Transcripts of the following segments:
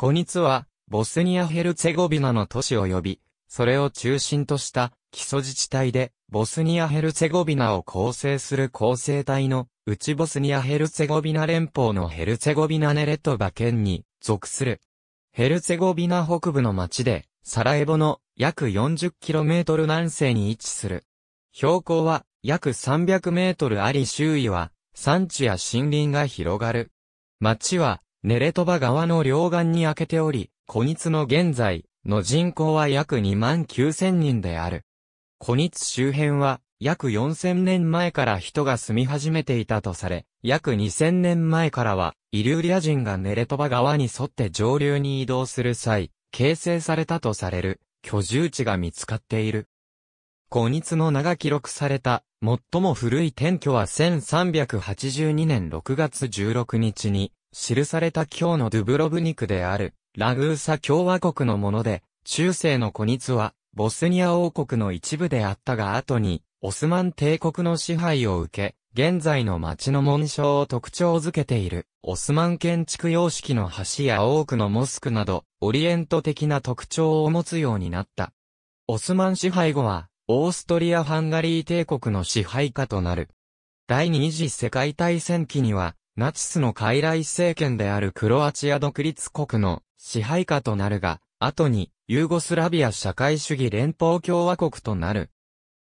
コニツは、ボスニア・ヘルツェゴビナの都市及び、それを中心とした基礎自治体で、ボスニア・ヘルツェゴビナを構成する構成体の、内ボスニア・ヘルツェゴビナ連邦のヘルツェゴビナ・ネレトバ県に属する。ヘルツェゴビナ北部の町で、サラエボの約 40km 南西に位置する。標高は約 300m あり周囲は山地や森林が広がる。町はネレトバ川の両岸に開けており、古日の現在の人口は約2万9000人である。古日周辺は約4000年前から人が住み始めていたとされ、約2000年前からはイリューリア人がネレトバ川に沿って上流に移動する際、形成されたとされる居住地が見つかっている。古日の名が記録された、最も古い転居は1382年6月16日に、記された今日のドゥブロブニクである、ラグーサ共和国のもので、中世のコニツは、ボスニア王国の一部であったが後に、オスマン帝国の支配を受け、現在の町の紋章を特徴づけている、オスマン建築様式の橋や多くのモスクなど、オリエント的な特徴を持つようになった。オスマン支配後は、オーストリア・ハンガリー帝国の支配下となる。第二次世界大戦期には、ナチスの傀儡政権であるクロアチア独立国の支配下となるが、後にユーゴスラビア社会主義連邦共和国となる。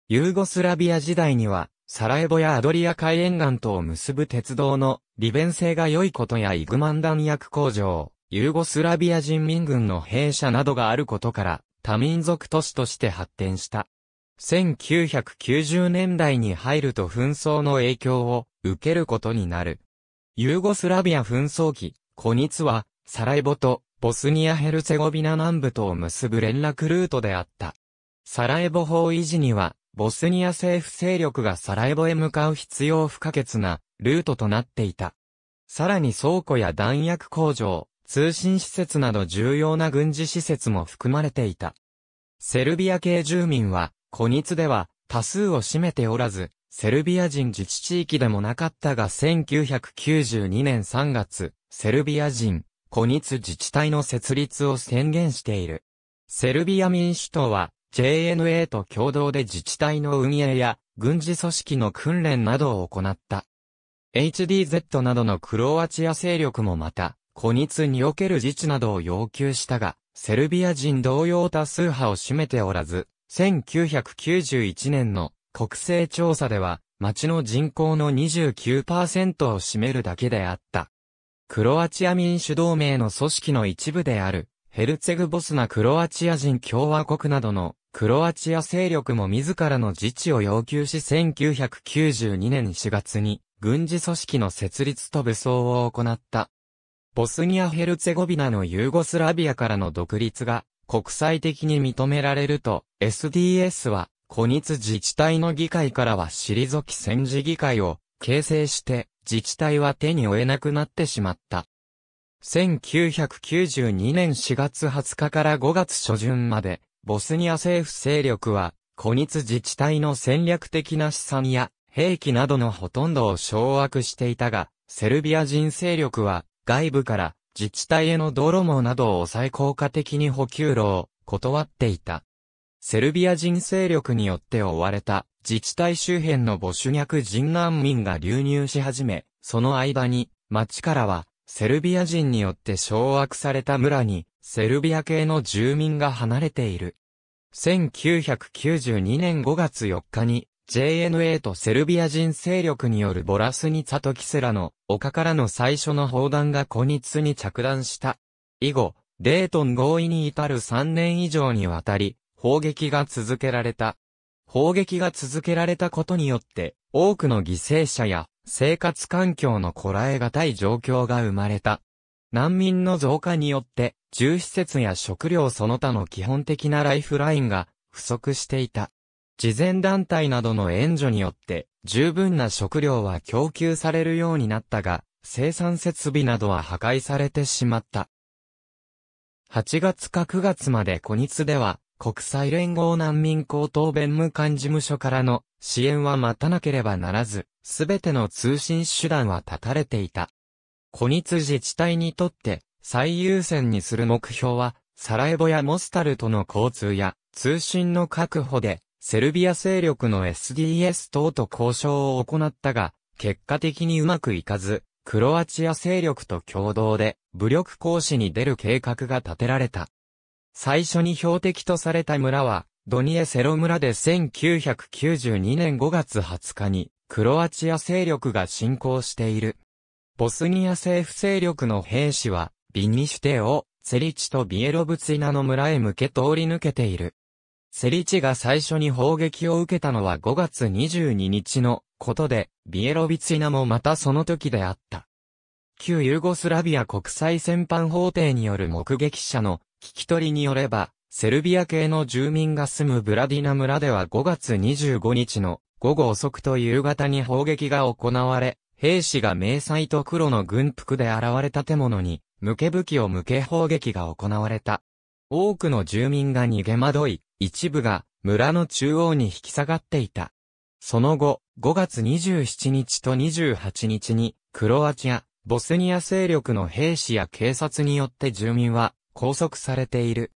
ユーゴスラビア時代には、サラエボやアドリア海沿岸とを結ぶ鉄道の利便性が良いことやイグマン弾薬工場、ユーゴスラビア人民軍の兵舎などがあることから、多民族都市として発展した。1990年代に入ると紛争の影響を受けることになる。ユーゴスラビア紛争期、コニツは、サラエボと、ボスニア・ヘルセゴビナ南部とを結ぶ連絡ルートであった。サラエボ法維持には、ボスニア政府勢力がサラエボへ向かう必要不可欠なルートとなっていた。さらに倉庫や弾薬工場、通信施設など重要な軍事施設も含まれていた。セルビア系住民は、コニツでは多数を占めておらず、セルビア人自治地域でもなかったが1992年3月、セルビア人、コニツ自治体の設立を宣言している。セルビア民主党は、JNA と共同で自治体の運営や、軍事組織の訓練などを行った。HDZ などのクロアチア勢力もまた、コニツにおける自治などを要求したが、セルビア人同様多数派を占めておらず、1991年の国勢調査では、町の人口の29%を占めるだけであった。クロアチア民主同盟の組織の一部である、ヘルツェグボスナクロアチア人共和国などのクロアチア勢力も自らの自治を要求し1992年4月に軍事組織の設立と武装を行った。ボスニア・ヘルツェゴビナのユーゴスラビアからの独立が国際的に認められると SDS は小日自治体の議会からは退き戦時議会を形成して自治体は手に負えなくなってしまった。1992年4月20日から5月初旬まで、ボスニア政府勢力は、小日自治体の戦略的な資産や兵器などのほとんどを掌握していたが、セルビア人勢力は外部から自治体への泥網などを抑え効果的に補給路を断っていた。セルビア人勢力によって追われた自治体周辺の母主逆人難民が流入し始め、その間に町からはセルビア人によって掌握された村にセルビア系の住民が離れている。1992年5月4日に JNA とセルビア人勢力によるボラスニツァとキセラの丘からの最初の砲弾がコニツに着弾した。以後、デートン合意に至る3年以上にわたり、砲撃が続けられた。砲撃が続けられたことによって、多くの犠牲者や生活環境のこらえがたい状況が生まれた。難民の増加によって、重施設や食料その他の基本的なライフラインが不足していた。慈善団体などの援助によって、十分な食料は供給されるようになったが、生産設備などは破壊されてしまった。8月か9月まで小日では、国際連合難民高等弁務官事務所からの支援は待たなければならず、すべての通信手段は断たれていた。小日自治体にとって最優先にする目標は、サラエボやモスタルとの交通や通信の確保で、セルビア勢力の SDS 等と交渉を行ったが、結果的にうまくいかず、クロアチア勢力と共同で武力行使に出る計画が立てられた。最初に標的とされた村は、ドニエセロ村で1992年5月20日に、クロアチア勢力が侵攻している。ボスニア政府勢力の兵士は、ビニシュテを、セリチとビエロブツィナの村へ向け通り抜けている。セリチが最初に砲撃を受けたのは5月22日のことで、ビエロビツィナもまたその時であった。旧ユーゴスラビア国際戦犯法廷による目撃者の聞き取りによれば、セルビア系の住民が住むブラディナ村では5月25日の午後遅くと夕方に砲撃が行われ、兵士が迷彩と黒の軍服で現れた建物に、向け武器を向け砲撃が行われた。多くの住民が逃げ惑い、一部が村の中央に引き下がっていた。その後、5月27日と28日に、クロアチア、ボスニア勢力の兵士や警察によって住民は、拘束されている。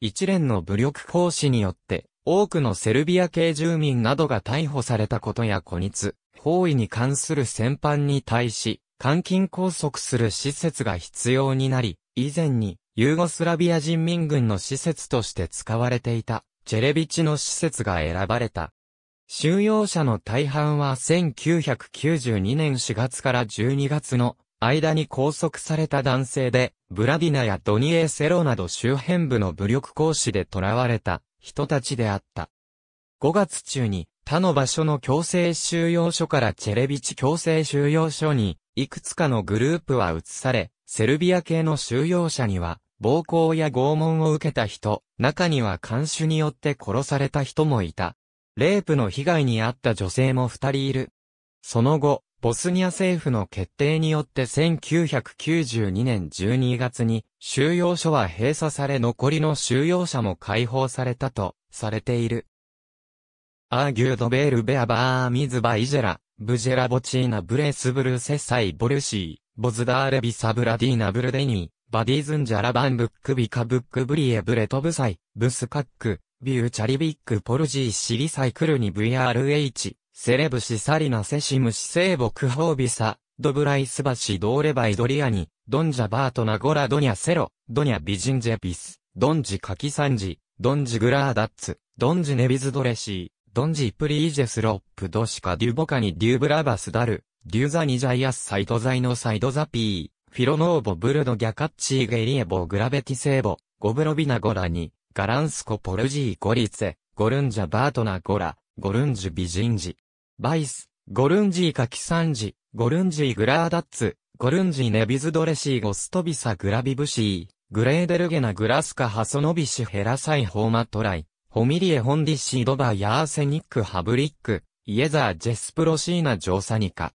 一連の武力行使によって、多くのセルビア系住民などが逮捕されたことや孤立、包囲に関する戦犯に対し、監禁拘束する施設が必要になり、以前に、ユーゴスラビア人民軍の施設として使われていた、チェレビチの施設が選ばれた。収容者の大半は1992年4月から12月の間に拘束された男性で、ブラディナやドニエセロなど周辺部の武力行使で囚われた人たちであった。5月中に他の場所の強制収容所からチェレビチ強制収容所にいくつかのグループは移され、セルビア系の収容者には暴行や拷問を受けた人、中には監視によって殺された人もいた。レイプの被害に遭った女性も二人いる。その後、ボスニア政府の決定によって1992年12月に収容所は閉鎖され残りの収容者も解放されたとされている。アーギュードベールベアバーミズバイジェラ、ブジェラボチーナブレスブルセサイボルシー、ボズダーレビサブラディーナブルデニー、バディズンジャラバンブックビカブックブリエブレトブサイ、ブスカック、ビューチャリビックポルジーシリサイクルに VRH、セレブシサリナセシムシセーボクホービサ、ドブライスバシドーレバイドリアニ、ドンジャバートナゴラドニャセロ、ドニャビジンジェピス、ドンジカキサンジ、ドンジグラーダッツ、ドンジネビズドレシー、ドンジプリージェスロップドシカデュボカニデュブラバスダル、デュザニジャイアスサイドザイノサイドザピー、フィロノーボブルドギャカッチーゲリエボグラベティセーボ、ゴブロビナゴラニ、ガランスコポルジーゴリツェ、ゴルンジャバートナゴラ、ゴルンジュビジンジ、バイス、ゴルンジーカキサンジ、ゴルンジーグラーダッツ、ゴルンジーネビズドレシーゴストビサグラビブシー、グレーデルゲナグラスカハソノビシヘラサイホーマトライ、ホミリエホンディシードバヤーセニックハブリック、イエザージェスプロシーナジョーサニカ。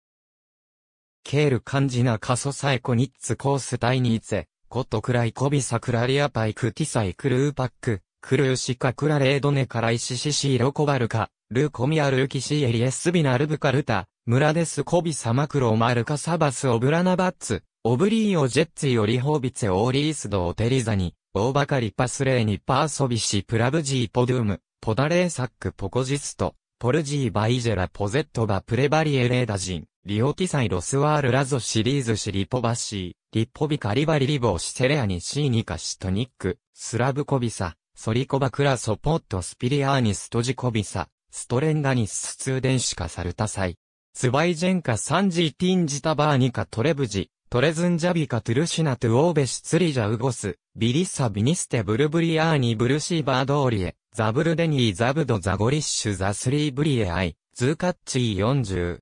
ケールカンジナカソサエコニッツコースタイニーツコトクライコビサクラリアパイクティサイクルーパック、クルーシカクラレードネカライシシシーロコバルカ、ルコミアルーキシエリエスビナルブカルタ、ムラデスコビサマクロマルカサバスオブラナバッツ、オブリーオジェッツィオリホービツェオーリースドオテリザニ、オーバカリパスレーニパーソビシプラブジーポドゥム、ポダレーサックポコジスト、ポルジーバイジェラポゼットバプレバリエレーダジン、リオティサイロスワールラゾシリーズシリポバシー、リポビカリバリリボーシセレアニシーニカシトニック、スラブコビサ、ソリコバクラソポットスピリアーニストジコビサ、ストレンガニス通電子化された際、スバイジェンカサンジーティンジタバーニカトレブジ、トレズンジャビカトゥルシナトゥオーベシツリジャウゴス、ビリッサビニステブルブリアーニブルシーバードーリエ、ザブルデニーザブドザゴリッシュザスリーブリエアイ、ズーカッチー40。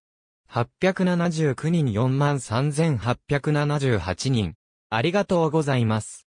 879人43878人。ありがとうございます。